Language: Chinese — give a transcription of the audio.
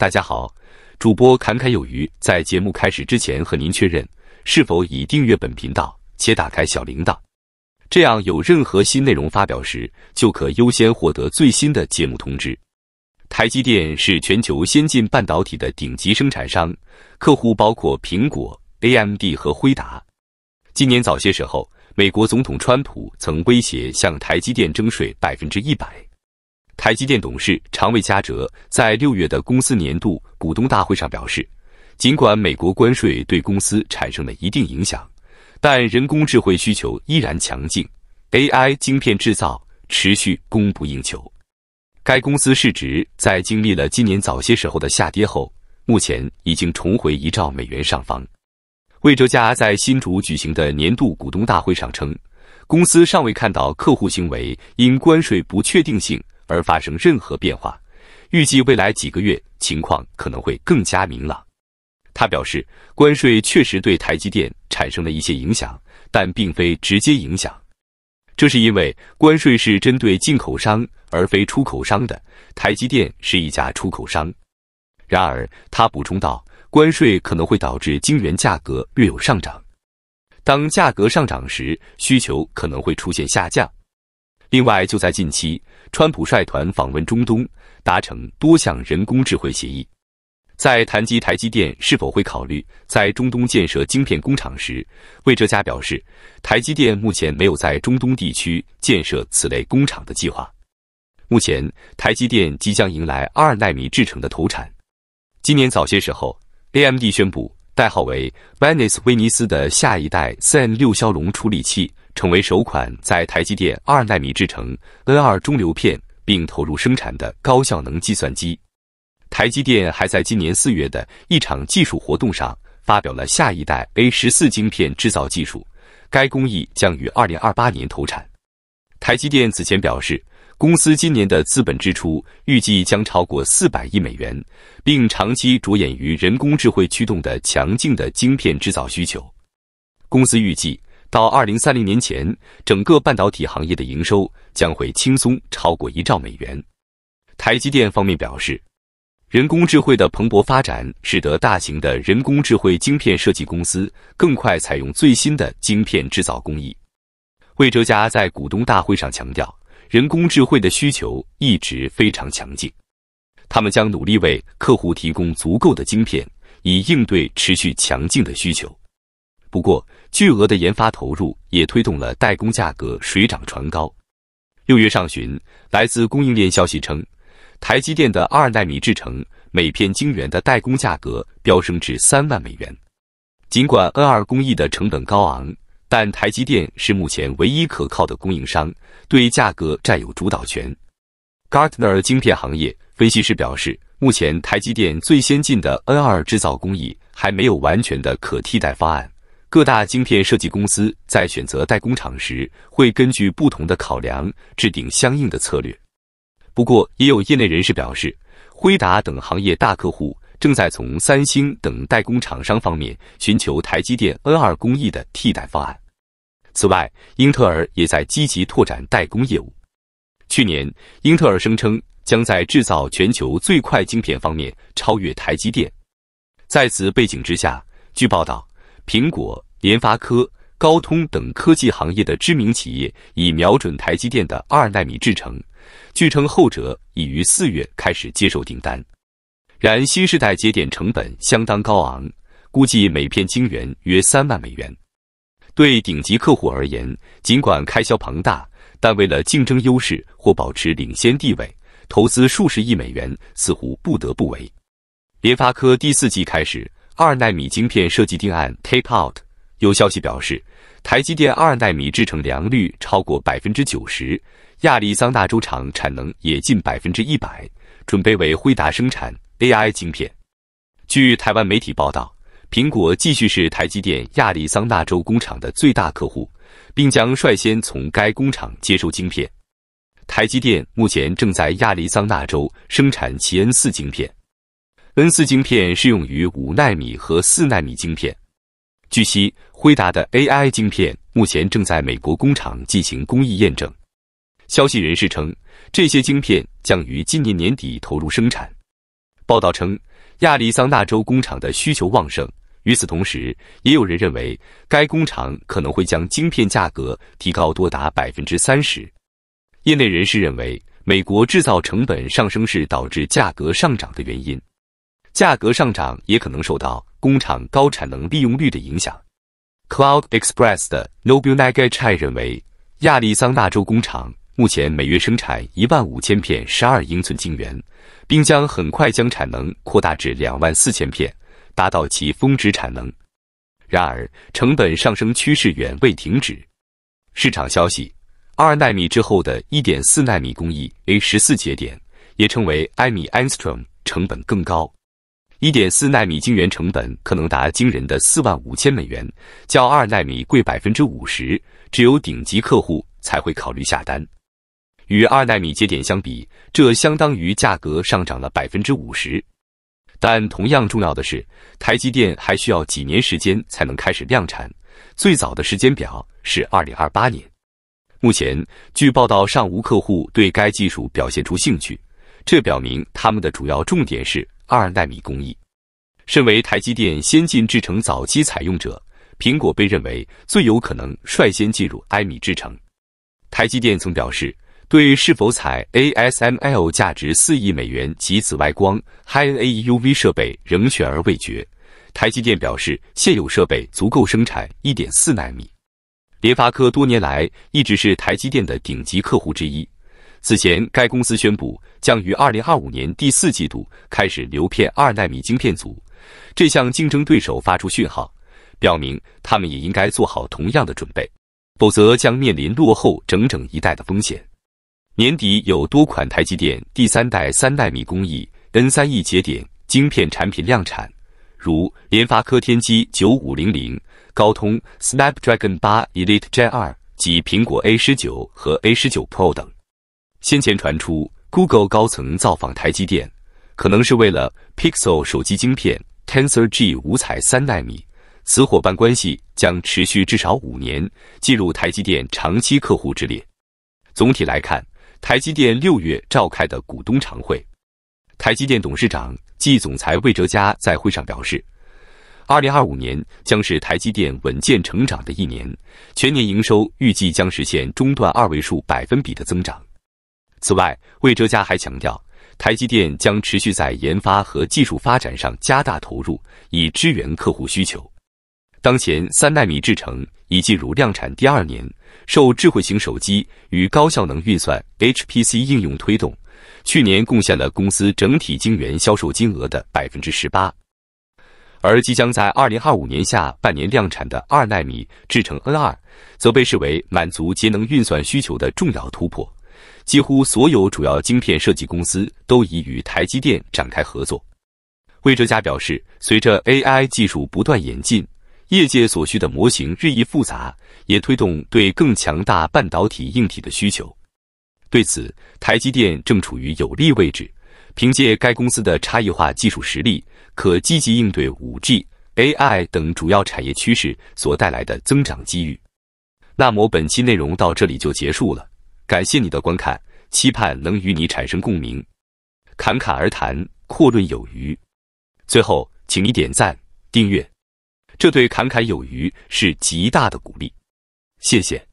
大家好，主播侃侃有余。在节目开始之前，和您确认是否已订阅本频道且打开小铃铛，这样有任何新内容发表时，就可优先获得最新的节目通知。台积电是全球先进半导体的顶级生产商，客户包括苹果、AMD 和辉达。今年早些时候，美国总统川普曾威胁向台积电征税百分之一百。台积电董事常卫嘉哲在六月的公司年度股东大会上表示，尽管美国关税对公司产生了一定影响，但人工智慧需求依然强劲，AI 晶片制造持续供不应求。该公司市值在经历了今年早些时候的下跌后，目前已经重回一兆美元上方。魏哲嘉在新竹举行的年度股东大会上称，公司尚未看到客户行为因关税不确定性。而发生任何变化。预计未来几个月情况可能会更加明朗。他表示，关税确实对台积电产生了一些影响，但并非直接影响。这是因为关税是针对进口商而非出口商的。台积电是一家出口商。然而，他补充道，关税可能会导致晶圆价格略有上涨。当价格上涨时，需求可能会出现下降。另外，就在近期，川普率团访问中东，达成多项人工智慧协议。在谈及台积电是否会考虑在中东建设晶片工厂时，魏哲家表示，台积电目前没有在中东地区建设此类工厂的计划。目前，台积电即将迎来二纳米制程的投产。今年早些时候，AMD 宣布。代号为 Venice 威尼斯的下一代 Zen 六骁龙处理器，成为首款在台积电二纳米制成 N2 中流片并投入生产的高效能计算机。台积电还在今年四月的一场技术活动上，发表了下一代 A14 晶片制造技术，该工艺将于二零二八年投产。台积电此前表示。公司今年的资本支出预计将超过400亿美元，并长期着眼于人工智能驱动的强劲的晶片制造需求。公司预计到2030年前，整个半导体行业的营收将会轻松超过一兆美元。台积电方面表示，人工智能的蓬勃发展使得大型的人工智慧晶片设计公司更快采用最新的晶片制造工艺。魏哲家在股东大会上强调。人工智慧的需求一直非常强劲，他们将努力为客户提供足够的晶片，以应对持续强劲的需求。不过，巨额的研发投入也推动了代工价格水涨船高。六月上旬，来自供应链消息称，台积电的二纳米制程每片晶圆的代工价格飙升至三万美元。尽管 N 二工艺的成本高昂。但台积电是目前唯一可靠的供应商，对价格占有主导权。Gartner 晶片行业分析师表示，目前台积电最先进的 N 二制造工艺还没有完全的可替代方案。各大晶片设计公司在选择代工厂时，会根据不同的考量制定相应的策略。不过，也有业内人士表示，辉达等行业大客户。正在从三星等代工厂商方面寻求台积电 N 二工艺的替代方案。此外，英特尔也在积极拓展代工业务。去年，英特尔声称将在制造全球最快晶片方面超越台积电。在此背景之下，据报道，苹果、联发科、高通等科技行业的知名企业已瞄准台积电的二纳米制程。据称，后者已于四月开始接受订单。然，新时代节点成本相当高昂，估计每片晶圆约三万美元。对顶级客户而言，尽管开销庞大，但为了竞争优势或保持领先地位，投资数十亿美元似乎不得不为。联发科第四季开始二纳米晶片设计定案 tape out。有消息表示，台积电二纳米制程良率超过百分之九十，亚利桑那州厂产能也近百分之一百。准备为辉达生产 AI 晶片。据台湾媒体报道，苹果继续是台积电亚利桑那州工厂的最大客户，并将率先从该工厂接收晶片。台积电目前正在亚利桑那州生产奇恩四晶片，N 四晶片适用于五纳米和四纳米晶片。据悉，辉达的 AI 晶片目前正在美国工厂进行工艺验证。消息人士称，这些晶片将于今年年底投入生产。报道称，亚利桑那州工厂的需求旺盛。与此同时，也有人认为该工厂可能会将晶片价格提高多达百分之三十。业内人士认为，美国制造成本上升是导致价格上涨的原因。价格上涨也可能受到工厂高产能利用率的影响。Cloud Express 的 Nobu Nagai 认为，亚利桑那州工厂。目前每月生产一万五千片十二英寸晶圆，并将很快将产能扩大至两万四千片，达到其峰值产能。然而，成本上升趋势远未停止。市场消息：二纳米之后的1.4纳米工艺 A 十四节点，也称为艾米 Angstrom，成本更高。1.4纳米晶圆成本可能达惊人的四万五千美元，较二纳米贵百分之五十，只有顶级客户才会考虑下单。与二纳米节点相比，这相当于价格上涨了百分之五十。但同样重要的是，台积电还需要几年时间才能开始量产，最早的时间表是二零二八年。目前，据报道尚无客户对该技术表现出兴趣，这表明他们的主要重点是二纳米工艺。身为台积电先进制程早期采用者，苹果被认为最有可能率先进入埃米制程。台积电曾表示。对是否采 ASML 价值四亿美元及紫外光 HiN A E U V 设备仍悬而未决。台积电表示，现有设备足够生产1.4纳米。联发科多年来一直是台积电的顶级客户之一。此前，该公司宣布将于2025年第四季度开始流片二纳米晶片组。这项竞争对手发出讯号，表明他们也应该做好同样的准备，否则将面临落后整整一代的风险。年底有多款台积电第三代三纳米工艺 N 三 E 节点晶片产品量产，如联发科天玑九五零零、高通 Snapdragon 八 Elite Gen 二及苹果 A 十九和 A 十九 Pro 等。先前传出 Google 高层造访台积电，可能是为了 Pixel 手机晶片 Tensor G 五彩三纳米，此伙伴关系将持续至少五年，进入台积电长期客户之列。总体来看。台积电六月召开的股东常会，台积电董事长暨总裁魏哲嘉在会上表示，二零二五年将是台积电稳健成长的一年，全年营收预计将实现中段二位数百分比的增长。此外，魏哲嘉还强调，台积电将持续在研发和技术发展上加大投入，以支援客户需求。当前三纳米制程。已进入量产第二年，受智慧型手机与高效能运算 （HPC） 应用推动，去年贡献了公司整体晶圆销售金额的百分之十八。而即将在二零二五年下半年量产的二纳米制成 N 二，则被视为满足节能运算需求的重要突破。几乎所有主要晶片设计公司都已与台积电展开合作。魏哲嘉表示，随着 AI 技术不断演进。业界所需的模型日益复杂，也推动对更强大半导体硬体的需求。对此，台积电正处于有利位置，凭借该公司的差异化技术实力，可积极应对 5G、AI 等主要产业趋势所带来的增长机遇。那么本期内容到这里就结束了，感谢你的观看，期盼能与你产生共鸣。侃侃而谈，阔论有余。最后，请你点赞、订阅。这对侃侃有余是极大的鼓励，谢谢。